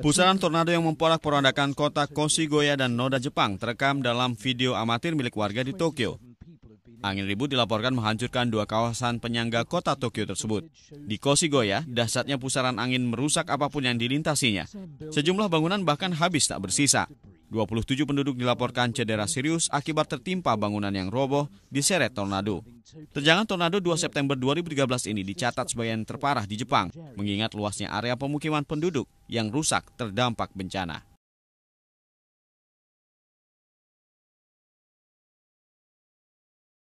Pusaran tornado yang memporak-porandakan kota Koshigoya dan Noda Jepang terekam dalam video amatir milik warga di Tokyo. Angin ribut dilaporkan menghancurkan dua kawasan penyangga kota Tokyo tersebut. Di Koshigoya, dahsyatnya pusaran angin merusak apapun yang dilintasinya. Sejumlah bangunan bahkan habis tak bersisa. 27 penduduk dilaporkan cedera serius akibat tertimpa bangunan yang roboh diseret tornado. Terjangan tornado 2 September 2013 ini dicatat sebagai yang terparah di Jepang, mengingat luasnya area pemukiman penduduk yang rusak terdampak bencana.